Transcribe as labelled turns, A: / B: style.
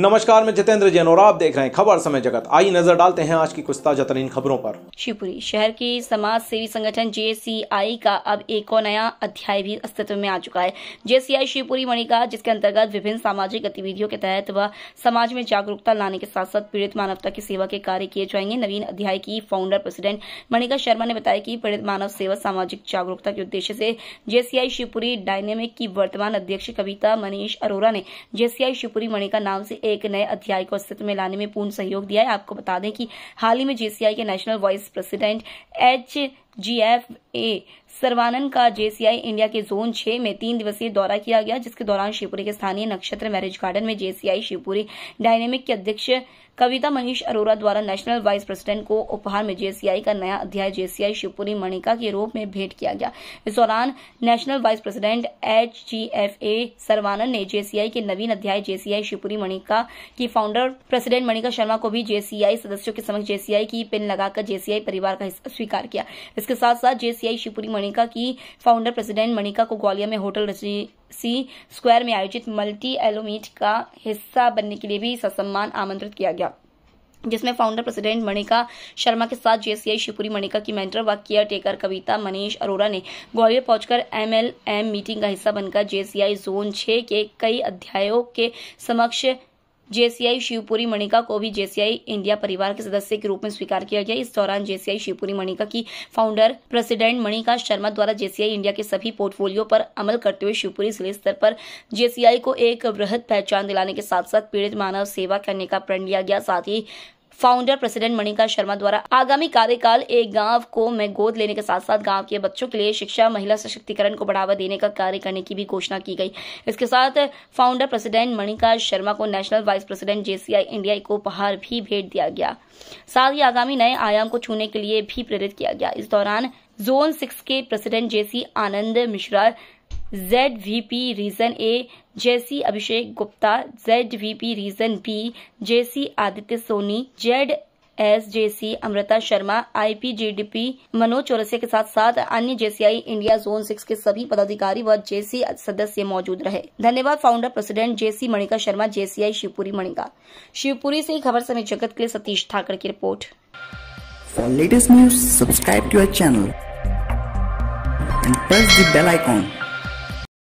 A: नमस्कार मैं जितेंद्र जैन और आप देख रहे हैं खबर समय जगत आई नजर डालते हैं आज की कुछ ताजा तरीन खबरों पर शिवपुरी शहर की समाज सेवी संगठन जे का अब एक और नया अध्याय भी अस्तित्व में आ चुका है जेसीआई शिवपुरी मणिका जिसके अंतर्गत विभिन्न सामाजिक गतिविधियों के तहत व समाज में जागरूकता लाने के साथ साथ पीड़ित मानवता की सेवा के कार्य किए जाएंगे नवीन अध्याय की फाउंडर प्रेसिडेंट मणिका शर्मा ने बताया की पीड़ित मानव सेवा सामाजिक जागरूकता के उद्देश्य से जे शिवपुरी डायनेमिक की वर्तमान अध्यक्ष कविता मनीष अरोरा ने जे शिवपुरी मणिका नाम से एक नए अध्याय को अस्तित्व में लाने में पूर्ण सहयोग दिया है आपको बता दें कि हाल ही में जेसीआई के national vice president H GFA Sarvanand का जेसीआई इंडिया के जोन छह में तीन दिवसीय दौरा किया गया जिसके दौरान शिवपुरी के स्थानीय नक्षत्र मैरिज गार्डन में जेसीआई शिवपुरी डायनेमिक के अध्यक्ष कविता मनीष अरोरा द्वारा नेशनल वाइस प्रेसिडेंट को उपहार में जेसीआई का नया अध्याय जेसीआई शिवपुरी मणिका के रूप में भेंट किया गया इस दौरान national vice president H G F A Sarvanand ने जेसीआई के नवीन अध्याय जेसीआई शिवपुरी मणिका की फाउंडर प्रेसिडेंट मणिका शर्मा को भी जेसीआई सदस्यों के समक्ष जेसीआई की पिन लगाकर जेसीआई परिवार का हिस्सा स्वीकार किया इस इसके साथ साथ जेसीआई शिवपुरी मणिका की फाउंडर प्रेसिडेंट मणिका को ग्वालियर में होटल सी स्क्वायर में आयोजित मल्टी एलोमीट का हिस्सा बनने के लिए भी ससम्मान आमंत्रित किया गया जिसमें फाउंडर प्रेसिडेंट मणिका शर्मा के साथ जेसीआई शिवपुरी मणिका की मेंटर व केयर टेकर कविता मनीष अरोरा ने ग्वालियर पहुंचकर एमएलएम मीटिंग का हिस्सा बनकर जेसीआई जोन छह के कई अध्यायों के समक्ष जेसीआई शिवपुरी मणिका को भी जेसीआई इंडिया परिवार के सदस्य के रूप में स्वीकार किया गया इस दौरान जेसीआई शिवपुरी मणिका की फाउंडर प्रेसिडेंट मणिका शर्मा द्वारा जेसीआई इंडिया के सभी पोर्टफोलियो पर अमल करते हुए शिवपुरी जिले स्तर पर जेसीआई को एक वृहद पहचान दिलाने के साथ साथ पीड़ित मानव सेवा करने का प्रण लिया गया साथ ही फाउंडर प्रेसिडेंट मणिका शर्मा द्वारा आगामी कार्यकाल एक गांव को मैं गोद लेने के साथ साथ गांव के बच्चों के लिए शिक्षा महिला सशक्तिकरण को बढ़ावा देने का कार्य करने की भी घोषणा की गई इसके साथ फाउंडर प्रेसिडेंट मणिका शर्मा को national vice president JCI India को उपहार भी भेंट दिया गया साथ ही आगामी नए आयाम को छूने के लिए भी प्रेरित किया गया इस दौरान जोन सिक्स के president JC Anand Mishra Z V P region A JC Abhishek Gupta Z V P region B JC Aditya Soni Z S JC Amrita Sharma IPGDP Manoj Chaurasia के साथ साथ अन्य जेसीआई इंडिया जोन सिक्स के सभी पदाधिकारी व जेसी सदस्य मौजूद रहे धन्यवाद founder president JC Manika Sharma JCI Shivpuri Manika Shivpuri से खबर समय जगत के लिए सतीश ठाकर की report for latest news subscribe to channel and press the bell icon